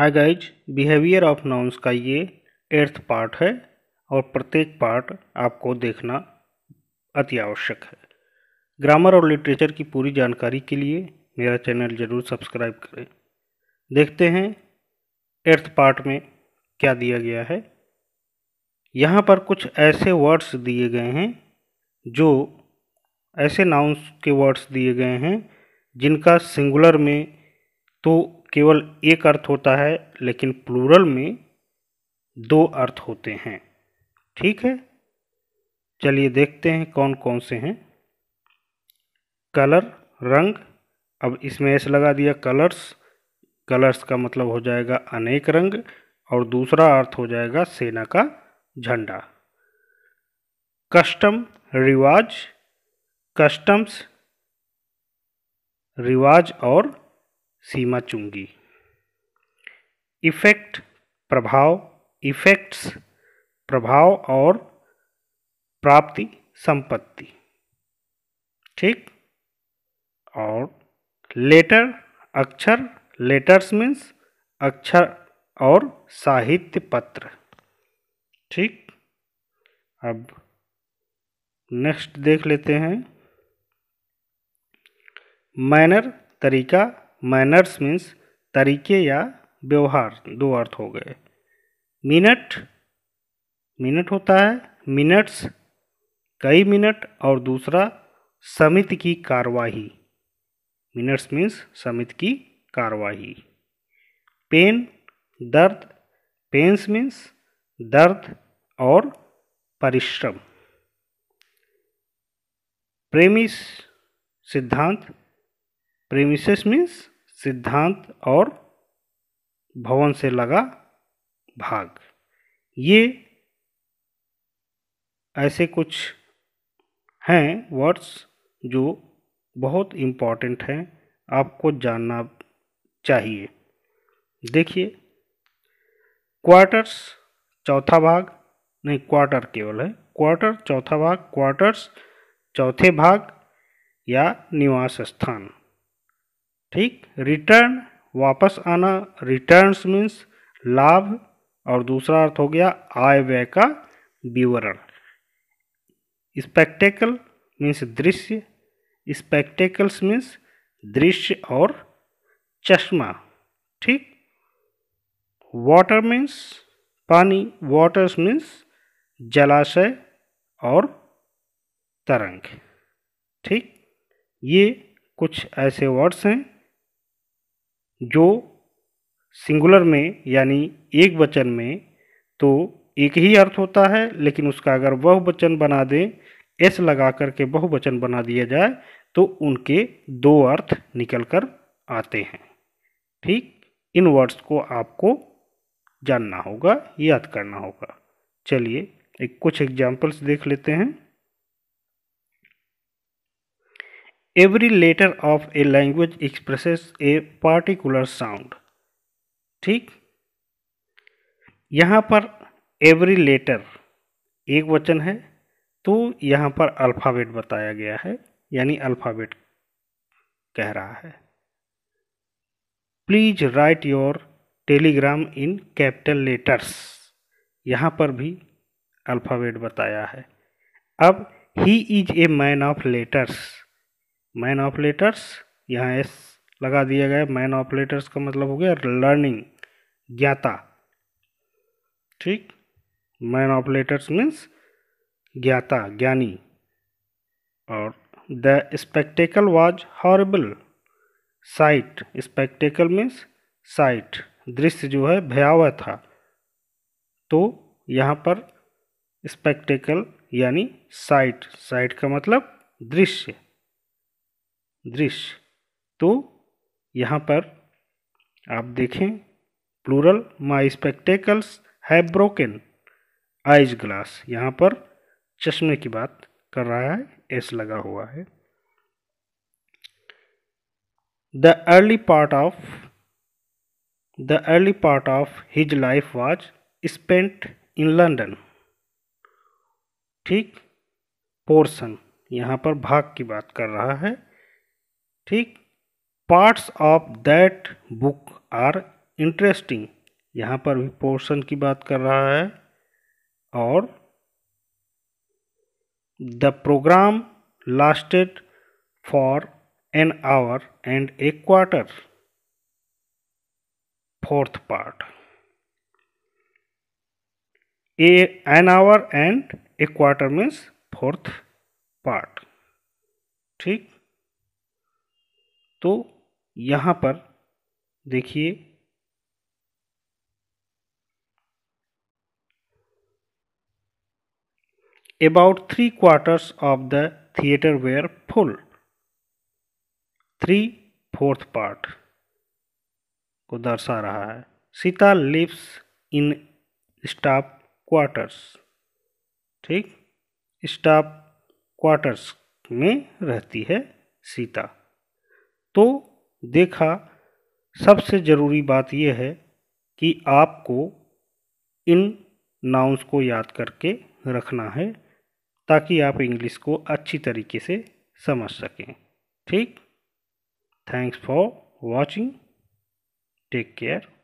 hi guys behaviour of nouns का ये earth part है और प्रत्येक पार्ट आपको देखना अति आवश्यक है ग्रामर और लिटरेचर की पूरी जानकारी के लिए मेरा चैनल ज़रूर सब्सक्राइब करें देखते हैं एर्थ पार्ट में क्या दिया गया है यहाँ पर कुछ ऐसे वर्ड्स दिए गए हैं जो ऐसे नाउंस के वर्ड्स दिए गए हैं जिनका सिंगुलर में तो केवल एक अर्थ होता है लेकिन प्लूरल में दो अर्थ होते हैं ठीक है चलिए देखते हैं कौन कौन से हैं कलर रंग अब इसमें ऐसे लगा दिया कलर्स कलर्स का मतलब हो जाएगा अनेक रंग और दूसरा अर्थ हो जाएगा सेना का झंडा कस्टम रिवाज कस्टम्स रिवाज और सीमा चुंगी इफेक्ट प्रभाव इफेक्ट्स प्रभाव और प्राप्ति संपत्ति ठीक और लेटर अक्षर लेटर्स मीन्स अक्षर और साहित्य पत्र ठीक अब नेक्स्ट देख लेते हैं मैनर तरीका मैनर्स मीन्स तरीके या व्यवहार दो अर्थ हो गए मिनट मिनट होता है मिनट्स कई मिनट और दूसरा समिति की कार्यवाही मिनट्स मीन्स समिति की कार्यवाही पेन दर्द पेन्स मीन्स दर्द और परिश्रम प्रेमी सिद्धांत प्रेमिसेस मीन्स सिद्धांत और भवन से लगा भाग ये ऐसे कुछ हैं वर्ड्स जो बहुत इम्पॉर्टेंट हैं आपको जानना चाहिए देखिए क्वार्टर्स चौथा भाग नहीं क्वार्टर केवल है क्वार्टर चौथा भाग क्वार्टर्स चौथे भाग या निवास स्थान ठीक रिटर्न वापस आना रिटर्न्स मीन्स लाभ और दूसरा अर्थ हो गया आय व्यय का विवरण स्पेक्टेकल मीन्स दृश्य स्पेक्टेकल्स मीन्स दृश्य और चश्मा ठीक वाटर मीन्स पानी वाटर्स मीन्स जलाशय और तरंग ठीक ये कुछ ऐसे वर्ड्स हैं जो सिंगुलर में यानी एक वचन में तो एक ही अर्थ होता है लेकिन उसका अगर बहुवचन बना दें एस लगा करके बहुवचन बना दिया जाए तो उनके दो अर्थ निकल कर आते हैं ठीक इन वर्ड्स को आपको जानना होगा याद करना होगा चलिए एक कुछ एग्जाम्पल्स देख लेते हैं every letter of a language expresses a particular sound ठीक यहाँ पर एवरी लेटर एक वचन है तो यहाँ पर अल्फ़ाबेट बताया गया है यानी अल्फ़ाबेट कह रहा है please write your telegram in capital letters यहाँ पर भी अल्फ़ाबेट बताया है अब he is a man of letters man operators यहाँ एस लगा दिया गया मैन ऑपरेटर्स का मतलब हो गया लर्निंग ज्ञाता ठीक मैन ऑपरेटर्स मीन्स ज्ञाता ज्ञानी और the spectacle was horrible sight spectacle means sight दृश्य जो है भयावह था तो यहाँ पर स्पेक्टेकल यानी साइट साइट का मतलब दृश्य दृश्य तो यहाँ पर आप देखें प्लूरल माई स्पेक्टेकल्स है ब्रोकन आइज ग्लास यहाँ पर चश्मे की बात कर रहा है एस लगा हुआ है the early part of the early part of his life was spent in London ठीक पोर्सन यहाँ पर भाग की बात कर रहा है ठीक parts of that book are interesting यहाँ पर भी पोर्शन की बात कर रहा है और the programme lasted for an hour and a quarter fourth part a an hour and a quarter means fourth part ठीक तो यहाँ पर देखिए about three quarters of the theatre were full three fourth part को दर्शा रहा है Sita lives in staff quarters ठीक स्टाफ क्वार्टर्स में रहती है सीता तो देखा सबसे ज़रूरी बात यह है कि आपको इन नाउंस को याद करके रखना है ताकि आप इंग्लिश को अच्छी तरीके से समझ सकें ठीक thanks for watching take care